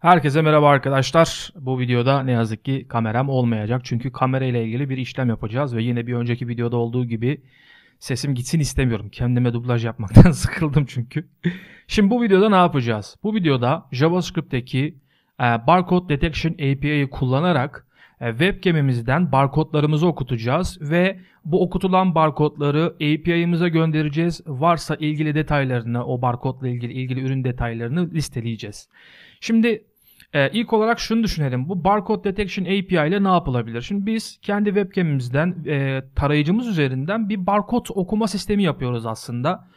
Herkese merhaba arkadaşlar. Bu videoda ne yazık ki kameram olmayacak. Çünkü kamera ile ilgili bir işlem yapacağız ve yine bir önceki videoda olduğu gibi sesim gitsin istemiyorum. Kendime dublaj yapmaktan sıkıldım çünkü. Şimdi bu videoda ne yapacağız? Bu videoda JavaScript'teki e, barcode detection API'yi kullanarak e, webcam'imizden barkodlarımızı okutacağız ve bu okutulan barkodları API'mize göndereceğiz. Varsa ilgili detaylarını, o barkodla ilgili ilgili ürün detaylarını listeleyeceğiz. Şimdi ee, ilk olarak şunu düşünelim. Bu Barcode Detection API ile ne yapılabilir? Şimdi biz kendi webcam'imizden, e, tarayıcımız üzerinden bir barkod okuma sistemi yapıyoruz aslında.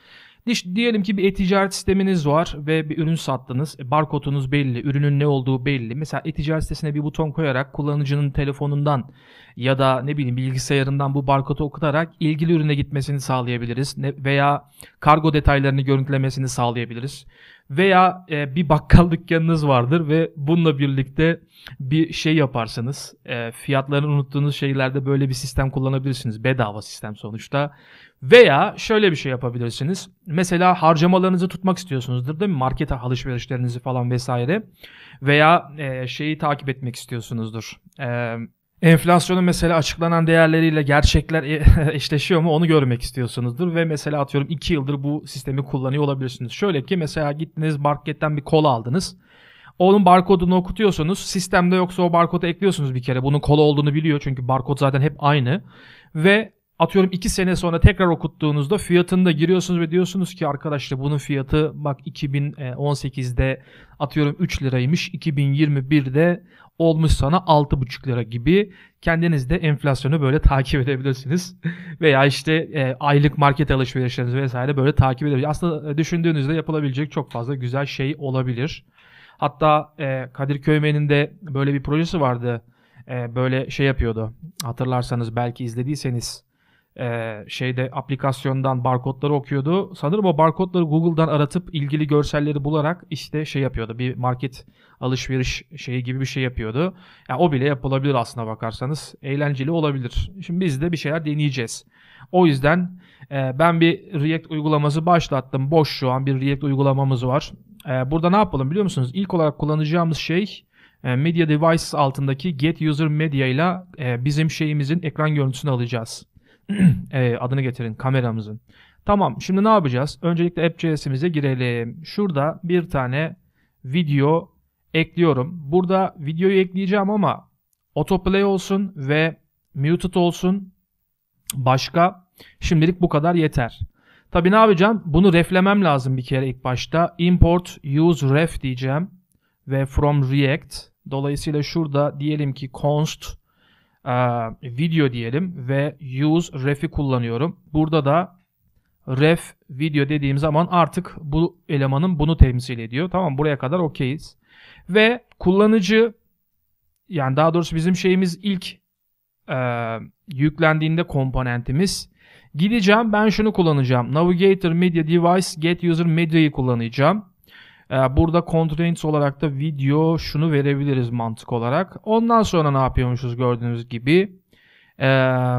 Diyelim ki bir e-ticaret sisteminiz var ve bir ürün sattınız. E, barkodunuz belli, ürünün ne olduğu belli. Mesela e-ticaret sitesine bir buton koyarak kullanıcının telefonundan ya da ne bileyim bilgisayarından bu barkodu okutarak ilgili ürüne gitmesini sağlayabiliriz. Ne, veya kargo detaylarını görüntülemesini sağlayabiliriz veya e, bir bakkal dükkanınız vardır ve bununla birlikte bir şey yaparsınız. E, fiyatlarını unuttuğunuz şeylerde böyle bir sistem kullanabilirsiniz. Bedava sistem sonuçta. Veya şöyle bir şey yapabilirsiniz. Mesela harcamalarınızı tutmak istiyorsunuzdur değil mi? Market alışverişlerinizi falan vesaire. Veya e, şeyi takip etmek istiyorsunuzdur. E, enflasyonun mesela açıklanan değerleriyle gerçekler e, eşleşiyor mu onu görmek istiyorsunuzdur. Ve mesela atıyorum 2 yıldır bu sistemi kullanıyor olabilirsiniz. Şöyle ki mesela gittiniz marketten bir kola aldınız. Onun barkodunu okutuyorsunuz. Sistemde yoksa o barkodu ekliyorsunuz bir kere. Bunun kola olduğunu biliyor çünkü barkod zaten hep aynı. Ve atıyorum 2 sene sonra tekrar okuttuğunuzda fiyatında giriyorsunuz ve diyorsunuz ki arkadaşlar bunun fiyatı bak 2018'de e, atıyorum 3 liraymış 2021'de olmuş sana 6,5 lira gibi kendiniz de enflasyonu böyle takip edebilirsiniz. Veya işte e, aylık market alışverişlerinizi vesaire böyle takip edebilirsiniz. Aslında e, düşündüğünüzde yapılabilecek çok fazla güzel şey olabilir. Hatta e, Kadir Köymen'in de böyle bir projesi vardı. E, böyle şey yapıyordu. Hatırlarsanız belki izlediyseniz e, şeyde aplikasyondan barkodları okuyordu. Sanırım o barkodları Google'dan aratıp ilgili görselleri bularak işte şey yapıyordu. Bir market alışveriş şeyi gibi bir şey yapıyordu. Yani o bile yapılabilir aslına bakarsanız. Eğlenceli olabilir. Şimdi biz de bir şeyler deneyeceğiz. O yüzden e, ben bir React uygulaması başlattım. Boş şu an bir React uygulamamız var. E, burada ne yapalım biliyor musunuz? İlk olarak kullanacağımız şey e, Media Device altındaki Get User Media ile e, bizim şeyimizin ekran görüntüsünü alacağız. Ee, adını getirin kameramızın. Tamam şimdi ne yapacağız? Öncelikle app.js'imize girelim. Şurada bir tane video ekliyorum. Burada videoyu ekleyeceğim ama autoplay olsun ve muted olsun. Başka şimdilik bu kadar yeter. Tabi ne yapacağım? Bunu reflemem lazım bir kere ilk başta. Import use ref diyeceğim ve from react. Dolayısıyla şurada diyelim ki const video diyelim ve use ref'i kullanıyorum. Burada da ref video dediğim zaman artık bu elemanın bunu temsil ediyor. Tamam buraya kadar okeyiz. Ve kullanıcı yani daha doğrusu bizim şeyimiz ilk e, yüklendiğinde komponentimiz gideceğim ben şunu kullanacağım. Navigator Media Device Get User Media'yı kullanacağım. Ee, burada constraints olarak da video şunu verebiliriz mantık olarak. Ondan sonra ne yapıyormuşuz gördüğünüz gibi. Ee,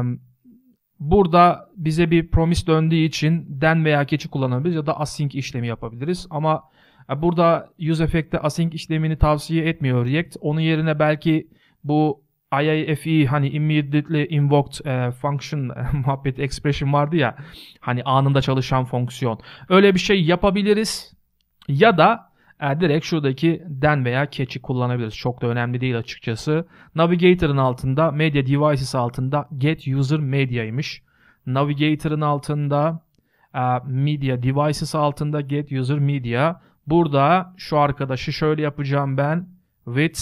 burada bize bir promise döndüğü için den veya keçi kullanabiliriz ya da async işlemi yapabiliriz. Ama e, burada use effect'te async işlemini tavsiye etmiyor React. Onun yerine belki bu IIFE hani immediately invoked e, function e, muhabbet expression vardı ya hani anında çalışan fonksiyon. Öyle bir şey yapabiliriz ya da e, direkt şuradaki den veya keçi kullanabiliriz. Çok da önemli değil açıkçası. Navigator'ın altında Media Devices altında Get User Media'ymış. Navigator'ın altında e, Media Devices altında Get User Media. Burada şu arkadaşı şöyle yapacağım ben. With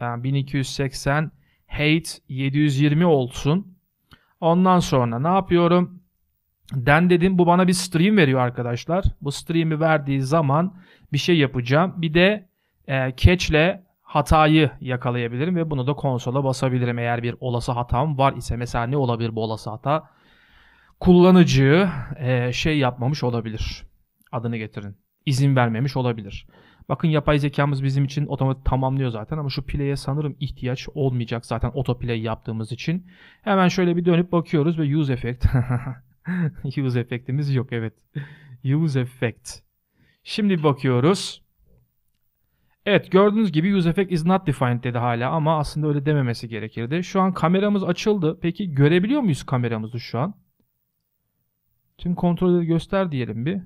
e, 1280 height 720 olsun. Ondan sonra ne yapıyorum? Den dedim bu bana bir stream veriyor arkadaşlar. Bu stream'i verdiği zaman bir şey yapacağım. Bir de e, catch'le hatayı yakalayabilirim ve bunu da konsola basabilirim eğer bir olası hatam var ise. Mesela ne olabilir bu olası hata? Kullanıcı e, şey yapmamış olabilir. Adını getirin. İzin vermemiş olabilir. Bakın yapay zekamız bizim için otomatik tamamlıyor zaten ama şu play'e sanırım ihtiyaç olmayacak zaten autoplay yaptığımız için. Hemen şöyle bir dönüp bakıyoruz ve use effect Use efektimiz yok evet. Use effect. Şimdi bakıyoruz. Evet gördüğünüz gibi use effect is not defined dedi hala ama aslında öyle dememesi gerekirdi. Şu an kameramız açıldı. Peki görebiliyor muyuz kameramızı şu an? Tüm kontrolleri göster diyelim bir.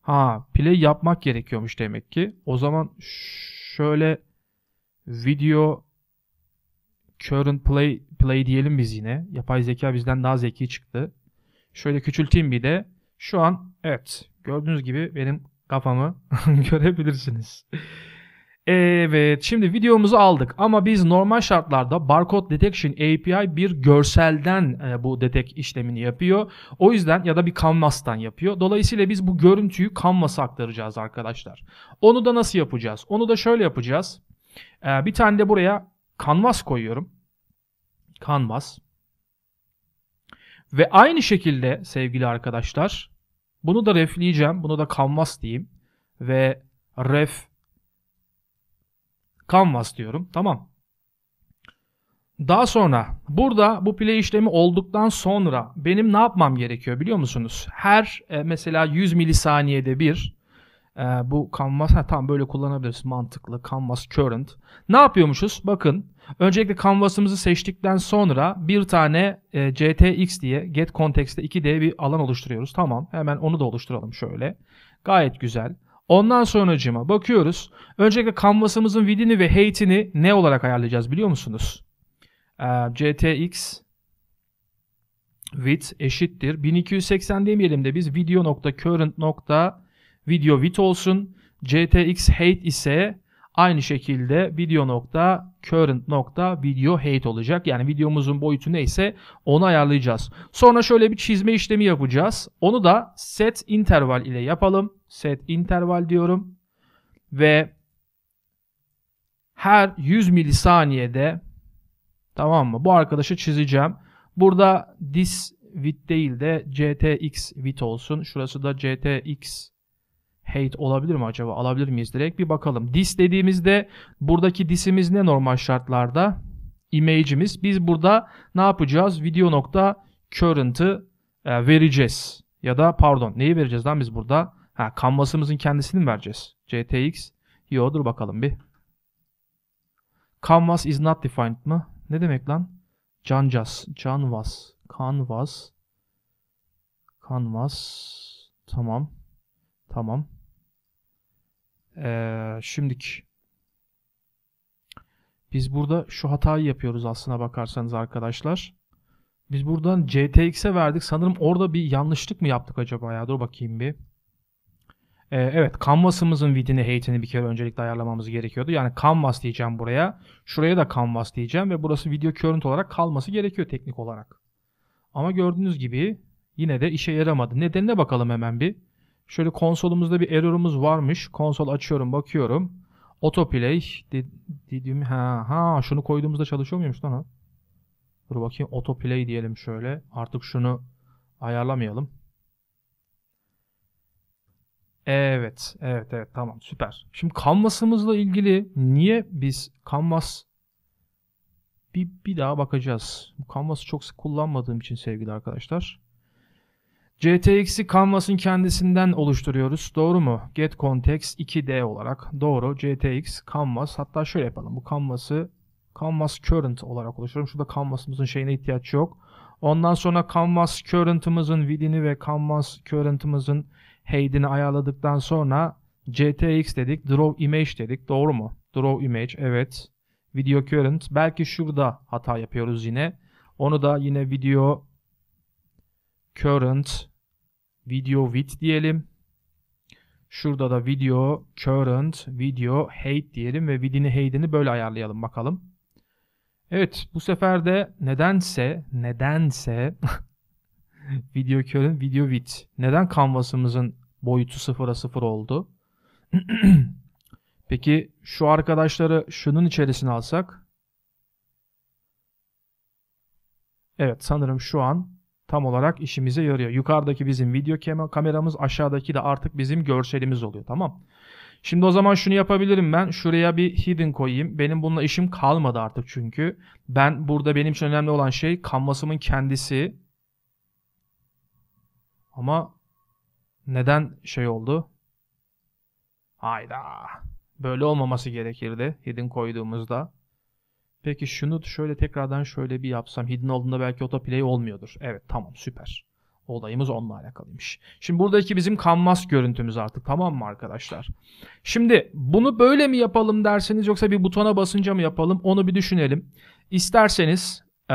Ha play yapmak gerekiyormuş demek ki. O zaman şöyle video current play play diyelim biz yine. Yapay zeka bizden daha zeki çıktı. Şöyle küçülteyim bir de. Şu an evet gördüğünüz gibi benim kafamı görebilirsiniz. Evet şimdi videomuzu aldık ama biz normal şartlarda barcode detection API bir görselden e, bu detek işlemini yapıyor. O yüzden ya da bir canvas'tan yapıyor. Dolayısıyla biz bu görüntüyü canvas'a aktaracağız arkadaşlar. Onu da nasıl yapacağız? Onu da şöyle yapacağız. E, bir tane de buraya canvas koyuyorum. Canvas. Ve aynı şekilde sevgili arkadaşlar bunu da refleyeceğim. Bunu da canvas diyeyim. Ve ref canvas diyorum. Tamam. Daha sonra burada bu play işlemi olduktan sonra benim ne yapmam gerekiyor biliyor musunuz? Her e, mesela 100 milisaniyede bir e, bu Canvas ha, tam böyle kullanabiliriz. Mantıklı. Canvas Current. Ne yapıyormuşuz? Bakın. Öncelikle Canvas'ımızı seçtikten sonra bir tane e, CTX diye Get Context'te 2D bir alan oluşturuyoruz. Tamam. Hemen onu da oluşturalım şöyle. Gayet güzel. Ondan sonracıma bakıyoruz. Öncelikle Canvas'ımızın widthini ve height'ini ne olarak ayarlayacağız biliyor musunuz? E, ee, CTX width eşittir. 1280 demeyelim de biz video.current.current video with olsun. CTX height ise aynı şekilde video nokta current nokta video hate olacak. Yani videomuzun boyutu neyse onu ayarlayacağız. Sonra şöyle bir çizme işlemi yapacağız. Onu da set interval ile yapalım. Set interval diyorum. Ve her 100 milisaniyede tamam mı? Bu arkadaşı çizeceğim. Burada this width değil de ctx width olsun. Şurası da ctx hate olabilir mi acaba? Alabilir miyiz direkt? Bir bakalım. Dis dediğimizde buradaki disimiz ne normal şartlarda? Image'imiz. Biz burada ne yapacağız? Video nokta current'ı e, vereceğiz. Ya da pardon neyi vereceğiz lan biz burada? Ha kanvasımızın kendisini mi vereceğiz? CTX. Yo dur bakalım bir. Canvas is not defined mı? Ne demek lan? Canvas. Canvas. Canvas. Canvas. Tamam. Tamam. Ee, şimdiki biz burada şu hatayı yapıyoruz aslına bakarsanız arkadaşlar. Biz buradan CTX'e verdik. Sanırım orada bir yanlışlık mı yaptık acaba ya? Dur bakayım bir. Ee, evet canvas'ımızın width'ini height'ini bir kere öncelikle ayarlamamız gerekiyordu. Yani canvas diyeceğim buraya. Şuraya da canvas diyeceğim ve burası video current olarak kalması gerekiyor teknik olarak. Ama gördüğünüz gibi yine de işe yaramadı. Nedenine bakalım hemen bir. Şöyle konsolumuzda bir error'umuz varmış. Konsol açıyorum bakıyorum. Autoplay dedim. Ha, ha şunu koyduğumuzda çalışıyor muymuş lan o? Dur bakayım autoplay diyelim şöyle. Artık şunu ayarlamayalım. Evet, evet, evet tamam süper. Şimdi Canvas'ımızla ilgili niye biz Canvas bir, bir daha bakacağız. Bu Canvas'ı çok sık kullanmadığım için sevgili arkadaşlar. CTX'i Canvas'ın kendisinden oluşturuyoruz. Doğru mu? Get Context 2D olarak. Doğru. CTX, Canvas. Hatta şöyle yapalım. Bu Canvas'ı Canvas Current olarak oluşturuyorum. Şurada Canvas'ımızın şeyine ihtiyaç yok. Ondan sonra Canvas Current'ımızın vidini ve Canvas Current'ımızın height'ini ayarladıktan sonra CTX dedik. Draw Image dedik. Doğru mu? Draw Image. Evet. Video Current. Belki şurada hata yapıyoruz yine. Onu da yine video current video with diyelim. Şurada da video current video height diyelim ve vidini height'ini böyle ayarlayalım bakalım. Evet bu sefer de nedense nedense video current video width neden canvasımızın boyutu sıfıra sıfır oldu? Peki şu arkadaşları şunun içerisine alsak. Evet sanırım şu an tam olarak işimize yarıyor. Yukarıdaki bizim video kameramız, aşağıdaki de artık bizim görselimiz oluyor. Tamam. Şimdi o zaman şunu yapabilirim ben. Şuraya bir hidden koyayım. Benim bununla işim kalmadı artık çünkü. Ben burada benim için önemli olan şey kanvasımın kendisi. Ama neden şey oldu? Hayda. Böyle olmaması gerekirdi hidden koyduğumuzda. Peki şunu şöyle tekrardan şöyle bir yapsam. Hidden olduğunda belki autoplay olmuyordur. Evet tamam süper. Olayımız onunla alakalıymış. Şimdi buradaki bizim kanvas görüntümüz artık tamam mı arkadaşlar? Şimdi bunu böyle mi yapalım derseniz yoksa bir butona basınca mı yapalım onu bir düşünelim. İsterseniz ee,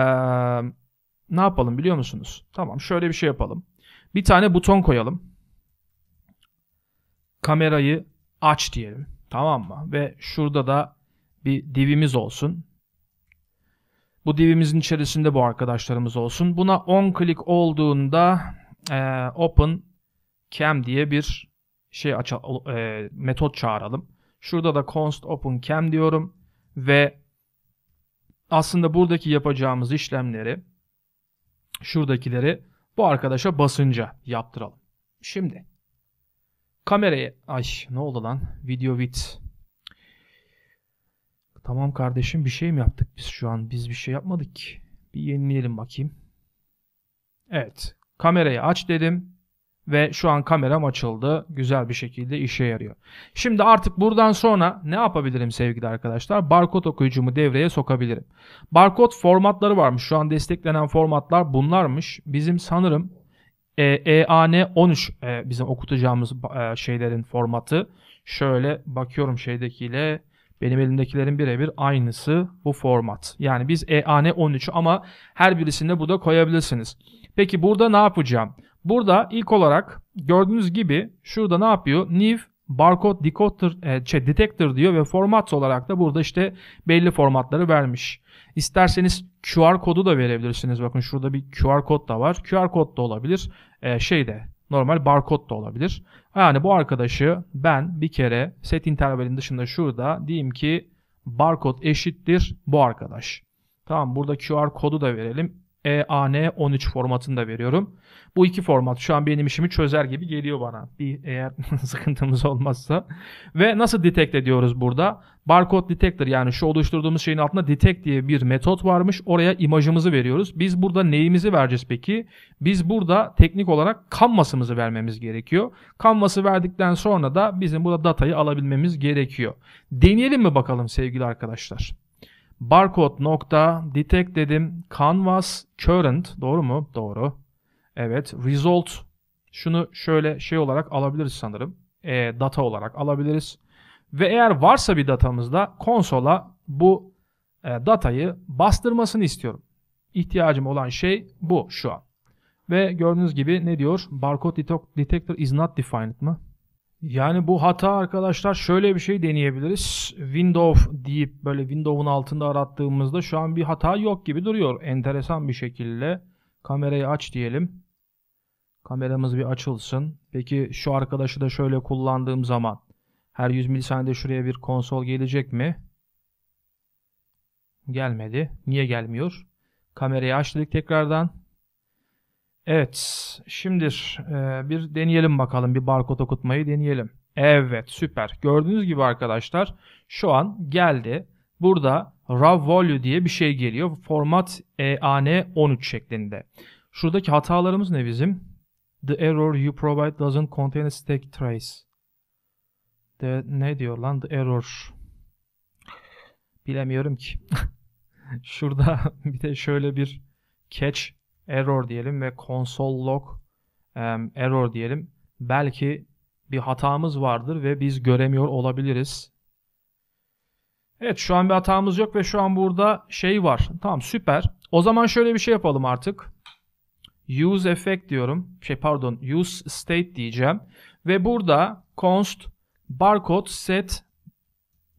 ne yapalım biliyor musunuz? Tamam şöyle bir şey yapalım. Bir tane buton koyalım. Kamerayı aç diyelim. Tamam mı? Ve şurada da bir divimiz olsun. Bu divimizin içerisinde bu arkadaşlarımız olsun. Buna 10 klik olduğunda e, open cam diye bir şey aça, e, metot çağıralım. Şurada da const open cam diyorum ve aslında buradaki yapacağımız işlemleri şuradakileri bu arkadaşa basınca yaptıralım. Şimdi kameraya ay ne oldu lan video with Tamam kardeşim bir şey mi yaptık biz şu an? Biz bir şey yapmadık ki. Bir yenileyelim bakayım. Evet. Kamerayı aç dedim. Ve şu an kameram açıldı. Güzel bir şekilde işe yarıyor. Şimdi artık buradan sonra ne yapabilirim sevgili arkadaşlar? Barkod okuyucumu devreye sokabilirim. Barkod formatları varmış. Şu an desteklenen formatlar bunlarmış. Bizim sanırım e, EAN 13 e, bizim okutacağımız e, şeylerin formatı. Şöyle bakıyorum şeydekiyle benim elimdekilerin birebir aynısı bu format. Yani biz EAN 13 ama her birisinde bu da koyabilirsiniz. Peki burada ne yapacağım? Burada ilk olarak gördüğünüz gibi şurada ne yapıyor? New barcode decoder, e, şey, detector diyor ve format olarak da burada işte belli formatları vermiş. İsterseniz QR kodu da verebilirsiniz. Bakın şurada bir QR kod da var. QR kod da olabilir. E, şeyde Normal barkod da olabilir. Yani bu arkadaşı ben bir kere set intervalin dışında şurada diyeyim ki barkod eşittir bu arkadaş. Tamam burada QR kodu da verelim. EAN13 formatında veriyorum. Bu iki format şu an benim işimi çözer gibi geliyor bana. Bir eğer sıkıntımız olmazsa. Ve nasıl detect ediyoruz burada? Barcode detector yani şu oluşturduğumuz şeyin altında detect diye bir metot varmış. Oraya imajımızı veriyoruz. Biz burada neyimizi vereceğiz peki? Biz burada teknik olarak kanvasımızı vermemiz gerekiyor. Kanvası verdikten sonra da bizim burada datayı alabilmemiz gerekiyor. Deneyelim mi bakalım sevgili arkadaşlar? barcode nokta detect dedim. Canvas current doğru mu? Doğru. Evet result şunu şöyle şey olarak alabiliriz sanırım. E, data olarak alabiliriz. Ve eğer varsa bir datamızda konsola bu e, datayı bastırmasını istiyorum. İhtiyacım olan şey bu şu an. Ve gördüğünüz gibi ne diyor? Barcode detector is not defined mı? Yani bu hata arkadaşlar şöyle bir şey deneyebiliriz. Windows deyip böyle Windows'un altında arattığımızda şu an bir hata yok gibi duruyor. Enteresan bir şekilde kamerayı aç diyelim. Kameramız bir açılsın. Peki şu arkadaşı da şöyle kullandığım zaman her 100 milisaniyede şuraya bir konsol gelecek mi? Gelmedi. Niye gelmiyor? Kamerayı açtık tekrardan. Evet, şimdi e, bir deneyelim bakalım. Bir barkod okutmayı deneyelim. Evet, süper. Gördüğünüz gibi arkadaşlar şu an geldi. Burada raw value diye bir şey geliyor. Format EAN13 şeklinde. Şuradaki hatalarımız ne bizim? The error you provide doesn't contain a stack trace. The, ne diyor lan? The error. Bilemiyorum ki. Şurada bir de şöyle bir catch error diyelim ve console log error diyelim. Belki bir hatamız vardır ve biz göremiyor olabiliriz. Evet şu an bir hatamız yok ve şu an burada şey var. Tamam süper. O zaman şöyle bir şey yapalım artık. Use effect diyorum. Şey pardon use state diyeceğim. Ve burada const barcode set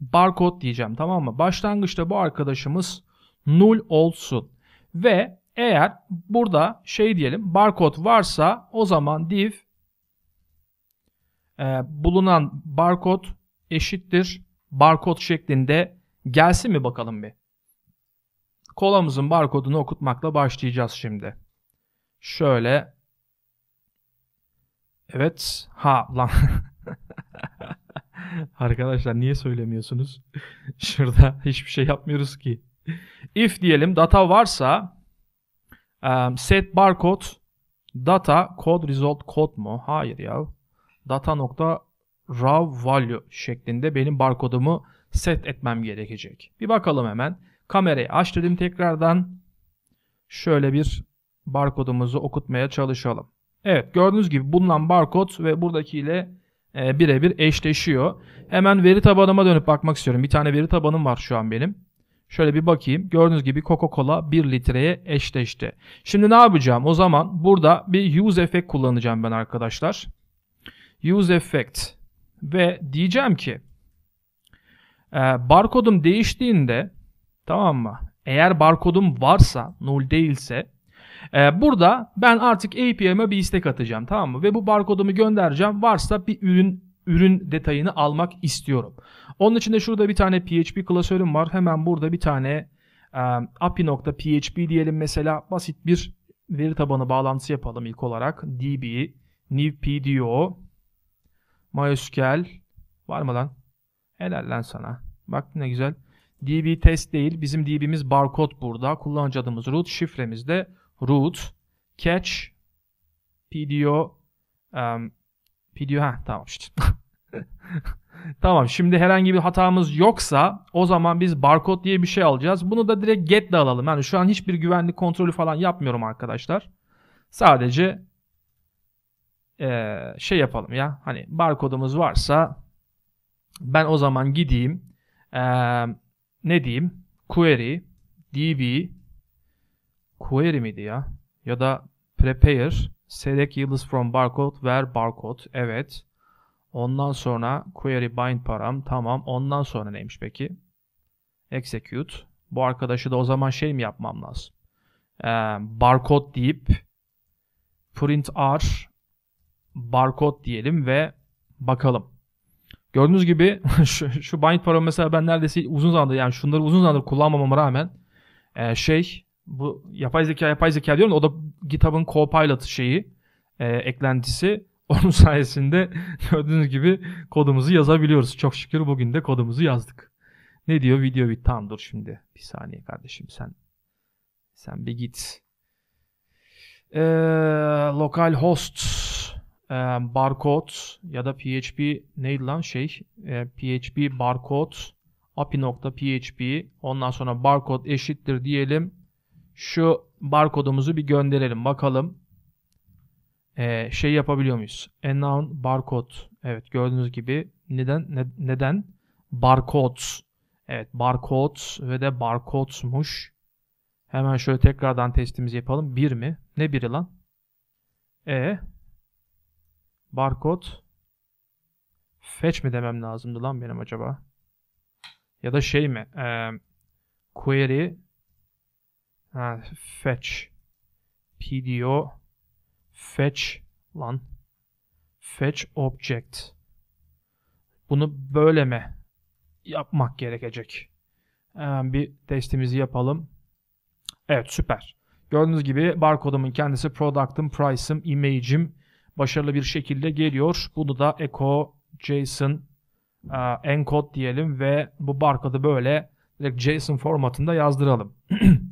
barcode diyeceğim tamam mı? Başlangıçta bu arkadaşımız null olsun. Ve eğer burada şey diyelim barkod varsa o zaman div e, bulunan barkod eşittir barkod şeklinde gelsin mi bakalım bir. Kolamızın barkodunu okutmakla başlayacağız şimdi. Şöyle. Evet. Ha lan. Arkadaşlar niye söylemiyorsunuz? Şurada hiçbir şey yapmıyoruz ki. If diyelim data varsa Um, set barcode data code result code mu? Hayır ya. Data nokta raw value şeklinde benim barkodumu set etmem gerekecek. Bir bakalım hemen. Kamerayı aç dedim tekrardan. Şöyle bir barkodumuzu okutmaya çalışalım. Evet gördüğünüz gibi bulunan barkod ve buradakiyle e, birebir eşleşiyor. Hemen veri tabanıma dönüp bakmak istiyorum. Bir tane veri tabanım var şu an benim. Şöyle bir bakayım. Gördüğünüz gibi Coca-Cola 1 litreye eşleşti. Şimdi ne yapacağım? O zaman burada bir use effect kullanacağım ben arkadaşlar. Use effect ve diyeceğim ki e, barkodum değiştiğinde tamam mı? Eğer barkodum varsa null değilse e, burada ben artık APM'e bir istek atacağım tamam mı? Ve bu barkodumu göndereceğim. Varsa bir ürün ürün detayını almak istiyorum. Onun için de şurada bir tane PHP klasörüm var. Hemen burada bir tane e, api.php diyelim mesela basit bir veri tabanı bağlantısı yapalım ilk olarak. db new pdo mysql var mı lan? Helal lan sana. Bak ne güzel. db test değil. Bizim db'miz barkod burada. Kullanıcı adımız root. Şifremiz de root catch pdo um, e, pdo ha tamam işte. tamam şimdi herhangi bir hatamız yoksa o zaman biz barkod diye bir şey alacağız. Bunu da direkt get ile alalım. Yani şu an hiçbir güvenlik kontrolü falan yapmıyorum arkadaşlar. Sadece ee, şey yapalım ya. Hani barkodumuz varsa ben o zaman gideyim. Ee, ne diyeyim? Query db query miydi ya? Ya da prepare select yıldız from barcode ver barcode. Evet. Ondan sonra query bind param tamam. Ondan sonra neymiş peki? Execute. Bu arkadaşı da o zaman şey mi yapmam lazım? Ee, barcode deyip print r barcode diyelim ve bakalım. Gördüğünüz gibi şu, şu bind param mesela ben neredeyse uzun zamandır yani şunları uzun zamandır kullanmamama rağmen e, şey bu yapay zeka yapay zeka diyorum da o da GitHub'ın Copilot şeyi e, eklentisi onun sayesinde gördüğünüz gibi kodumuzu yazabiliyoruz. Çok şükür bugün de kodumuzu yazdık. Ne diyor video bit? Tamam dur şimdi. Bir saniye kardeşim sen. Sen bir git. Ee, local host e, barcode ya da PHP neydi lan şey? E, PHP barcode api.php ondan sonra barcode eşittir diyelim. Şu barkodumuzu bir gönderelim bakalım e, şey yapabiliyor muyuz? A noun barcode. Evet gördüğünüz gibi neden ne, neden barcode? Evet barcode ve de barcode'muş. Hemen şöyle tekrardan testimizi yapalım. Bir mi? Ne biri lan? E barkod fetch mi demem lazımdı lan benim acaba? Ya da şey mi? E, query ha, fetch pdo Fetch lan. Fetch object. Bunu böyle mi yapmak gerekecek? Hemen bir testimizi yapalım. Evet süper. Gördüğünüz gibi barkodumun kendisi product'ım, price'ım, image'im başarılı bir şekilde geliyor. Bunu da echo json e, encode diyelim ve bu barkodu böyle direkt json formatında yazdıralım.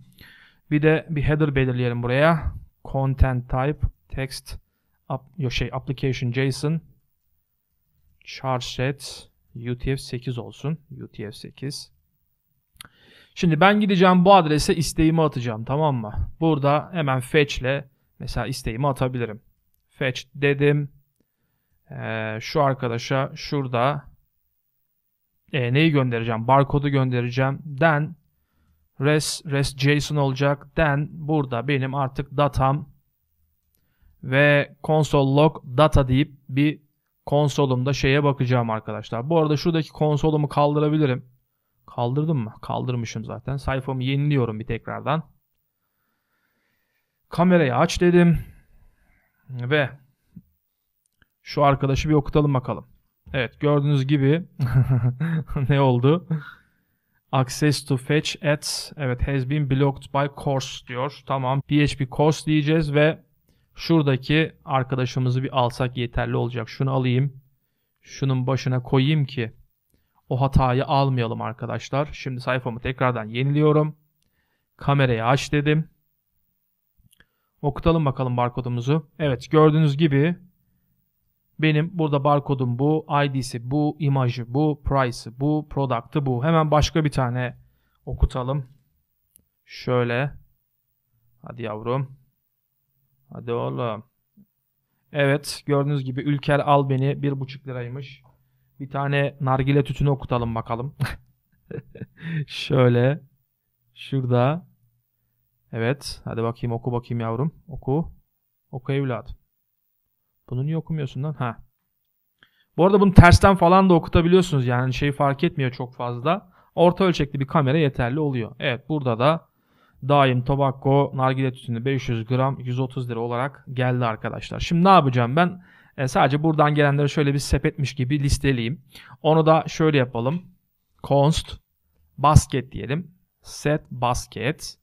bir de bir header belirleyelim buraya. Content type text up, şey application JSON charge set UTF-8 olsun. UTF-8. Şimdi ben gideceğim bu adrese isteğimi atacağım tamam mı? Burada hemen fetch ile mesela isteğimi atabilirim. Fetch dedim. Ee, şu arkadaşa şurada e, neyi göndereceğim? Barkodu göndereceğim. Then res, res JSON olacak. Then burada benim artık datam ve console log data deyip bir konsolumda şeye bakacağım arkadaşlar. Bu arada şuradaki konsolumu kaldırabilirim. Kaldırdım mı? Kaldırmışım zaten. Sayfamı yeniliyorum bir tekrardan. Kamerayı aç dedim. Ve şu arkadaşı bir okutalım bakalım. Evet gördüğünüz gibi ne oldu? Access to fetch at evet has been blocked by course diyor. Tamam PHP course diyeceğiz ve Şuradaki arkadaşımızı bir alsak yeterli olacak. Şunu alayım. Şunun başına koyayım ki o hatayı almayalım arkadaşlar. Şimdi sayfamı tekrardan yeniliyorum. Kamerayı aç dedim. Okutalım bakalım barkodumuzu. Evet gördüğünüz gibi benim burada barkodum bu, ID'si bu, imajı bu, price'ı bu, product'ı bu. Hemen başka bir tane okutalım. Şöyle. Hadi yavrum. Hadi oğlum. Evet gördüğünüz gibi Ülker bir buçuk liraymış. Bir tane nargile tütünü okutalım bakalım. Şöyle. Şurada. Evet. Hadi bakayım oku bakayım yavrum. Oku. Oku evladım. Bunu niye okumuyorsun lan? Ha. Bu arada bunu tersten falan da okutabiliyorsunuz. Yani şey fark etmiyor çok fazla. Orta ölçekli bir kamera yeterli oluyor. Evet burada da Daim Tobacco nargile tütünü 500 gram 130 lira olarak geldi arkadaşlar. Şimdi ne yapacağım ben? E, sadece buradan gelenleri şöyle bir sepetmiş gibi listeleyeyim. Onu da şöyle yapalım. Const basket diyelim. Set basket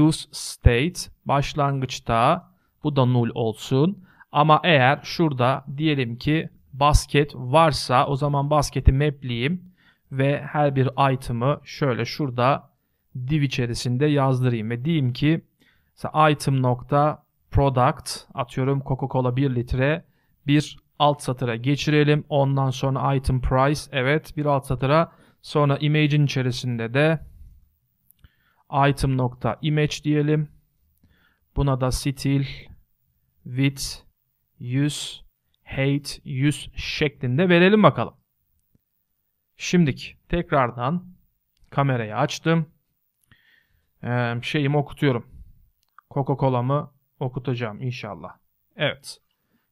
use state başlangıçta bu da null olsun. Ama eğer şurada diyelim ki basket varsa o zaman basketi mapleyeyim ve her bir item'ı şöyle şurada div içerisinde yazdırayım ve diyeyim ki mesela item nokta product atıyorum Coca-Cola 1 litre bir alt satıra geçirelim. Ondan sonra item price evet bir alt satıra sonra image'in içerisinde de item nokta image diyelim. Buna da stil with 100 hate 100 şeklinde verelim bakalım. Şimdiki tekrardan kamerayı açtım e, şeyimi okutuyorum. Coca-Cola'mı okutacağım inşallah. Evet.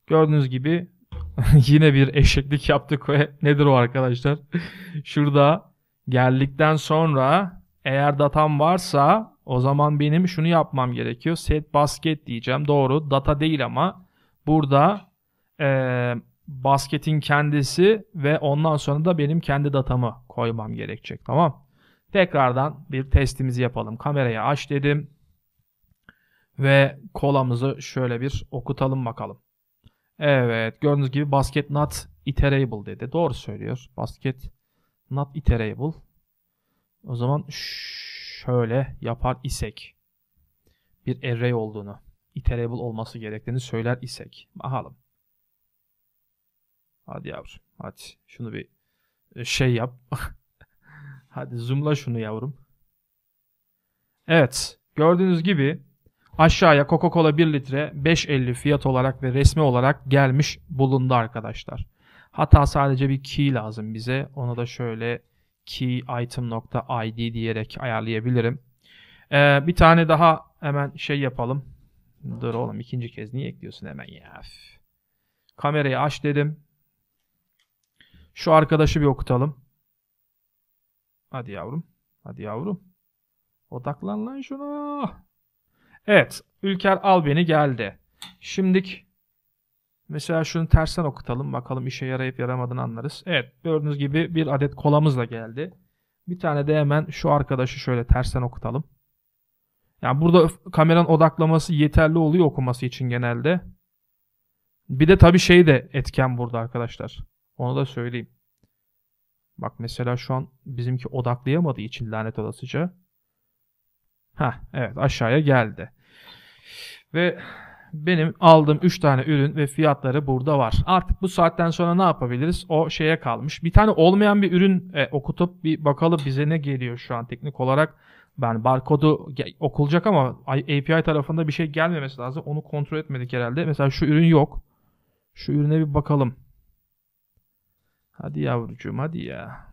Gördüğünüz gibi yine bir eşeklik yaptık nedir o arkadaşlar? Şurada geldikten sonra eğer datam varsa o zaman benim şunu yapmam gerekiyor. Set basket diyeceğim. Doğru data değil ama burada e, basketin kendisi ve ondan sonra da benim kendi datamı koymam gerekecek. Tamam. Tekrardan bir testimizi yapalım. Kamerayı aç dedim. Ve kolamızı şöyle bir okutalım bakalım. Evet gördüğünüz gibi basket not iterable dedi. Doğru söylüyor. Basket not iterable. O zaman şöyle yapar isek bir array olduğunu, iterable olması gerektiğini söyler isek. Bakalım. Hadi yavrum. Hadi şunu bir e, şey yap. Hadi zoomla şunu yavrum. Evet. Gördüğünüz gibi aşağıya Coca-Cola 1 litre 5.50 fiyat olarak ve resmi olarak gelmiş bulundu arkadaşlar. Hatta sadece bir key lazım bize. Onu da şöyle key item.id diyerek ayarlayabilirim. Ee, bir tane daha hemen şey yapalım. Dur oğlum ikinci kez niye ekliyorsun hemen ya. Kamerayı aç dedim. Şu arkadaşı bir okutalım. Hadi yavrum. Hadi yavrum. Odaklan lan şuna. Evet. Ülker beni geldi. Şimdik mesela şunu tersten okutalım. Bakalım işe yarayıp yaramadığını anlarız. Evet. Gördüğünüz gibi bir adet da geldi. Bir tane de hemen şu arkadaşı şöyle tersten okutalım. Yani burada kameranın odaklaması yeterli oluyor okuması için genelde. Bir de tabii şey de etken burada arkadaşlar. Onu da söyleyeyim. Bak mesela şu an bizimki odaklayamadığı için lanet olasıca. Ha evet aşağıya geldi. Ve benim aldığım 3 tane ürün ve fiyatları burada var. Artık bu saatten sonra ne yapabiliriz? O şeye kalmış. Bir tane olmayan bir ürün e, okutup bir bakalım bize ne geliyor şu an teknik olarak. Yani barkodu okulacak ama API tarafında bir şey gelmemesi lazım. Onu kontrol etmedik herhalde. Mesela şu ürün yok. Şu ürüne bir bakalım. Hadi yavrucuğum hadi ya.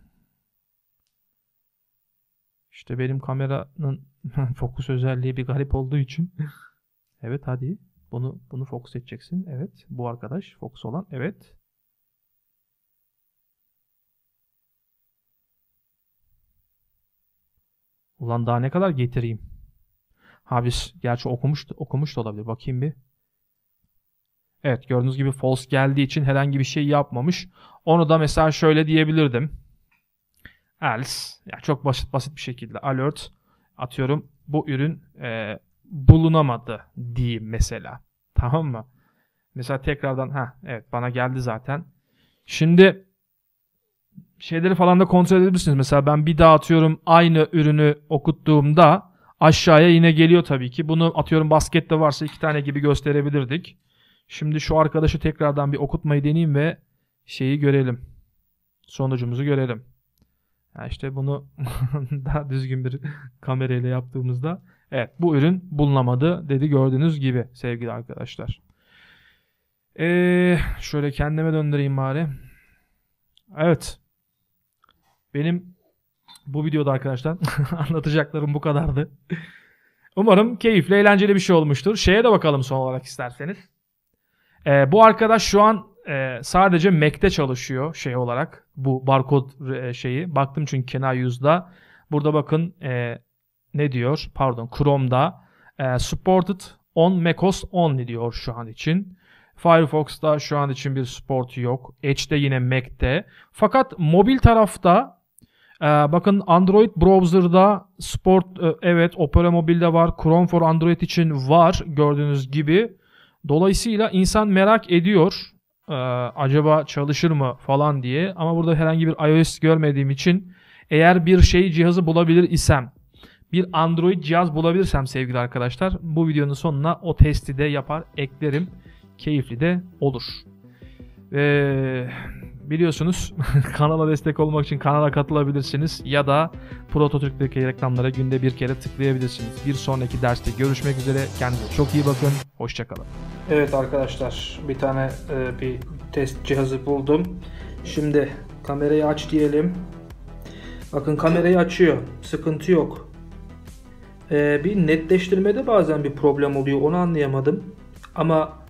İşte benim kameranın fokus özelliği bir garip olduğu için. evet hadi. Bunu bunu fokus edeceksin. Evet. Bu arkadaş fokus olan. Evet. Ulan daha ne kadar getireyim? Ha biz gerçi okumuş, okumuş da olabilir. Bakayım bir. Evet gördüğünüz gibi false geldiği için herhangi bir şey yapmamış. Onu da mesela şöyle diyebilirdim. Else ya çok basit basit bir şekilde alert atıyorum bu ürün e, bulunamadı diyeyim mesela. Tamam mı? Mesela tekrardan ha evet bana geldi zaten. Şimdi şeyleri falan da kontrol edebilirsiniz. Mesela ben bir daha atıyorum aynı ürünü okuttuğumda aşağıya yine geliyor tabii ki. Bunu atıyorum baskette varsa iki tane gibi gösterebilirdik. Şimdi şu arkadaşı tekrardan bir okutmayı deneyeyim ve şeyi görelim. Sonucumuzu görelim. Yani işte bunu daha düzgün bir kamerayla yaptığımızda evet bu ürün bulunamadı dedi gördüğünüz gibi sevgili arkadaşlar. Ee, şöyle kendime döndüreyim bari. Evet. Benim bu videoda arkadaşlar anlatacaklarım bu kadardı. Umarım keyifli, eğlenceli bir şey olmuştur. Şeye de bakalım son olarak isterseniz. E, bu arkadaş şu an e, sadece Mac'te çalışıyor şey olarak. Bu barkod e, şeyi. Baktım çünkü kenar yüzde Burada bakın e, ne diyor? Pardon Chrome'da e, supported on macOS only diyor şu an için. Firefox'ta şu an için bir support yok. Edge'de yine Mac'te. Fakat mobil tarafta e, bakın Android browser'da support e, evet Opera Mobil'de var. Chrome for Android için var gördüğünüz gibi. Dolayısıyla insan merak ediyor e, acaba çalışır mı falan diye ama burada herhangi bir iOS görmediğim için eğer bir şey cihazı bulabilir isem bir Android cihaz bulabilirsem sevgili arkadaşlar bu videonun sonuna o testi de yapar eklerim. Keyifli de olur. Ee, biliyorsunuz kanala destek olmak için kanala katılabilirsiniz ya da Prototürk'teki reklamlara günde bir kere tıklayabilirsiniz. Bir sonraki derste görüşmek üzere. Kendinize çok iyi bakın. Hoşçakalın. Evet arkadaşlar bir tane e, bir test cihazı buldum. Şimdi kamerayı aç diyelim. Bakın kamerayı açıyor. Sıkıntı yok. E, bir netleştirmede bazen bir problem oluyor. Onu anlayamadım. Ama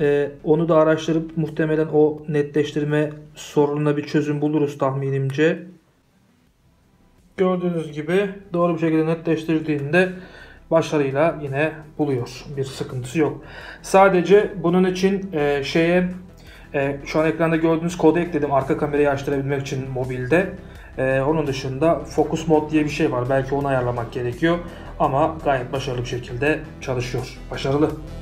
ee, onu da araştırıp muhtemelen o netleştirme sorununa bir çözüm buluruz tahminimce. Gördüğünüz gibi doğru bir şekilde netleştirdiğinde başarıyla yine buluyor. Bir sıkıntısı yok. Sadece bunun için e, şeye e, şu an ekranda gördüğünüz kodu ekledim arka kamerayı açtırabilmek için mobilde. E, onun dışında Focus Mod diye bir şey var. Belki onu ayarlamak gerekiyor. Ama gayet başarılı bir şekilde çalışıyor. Başarılı.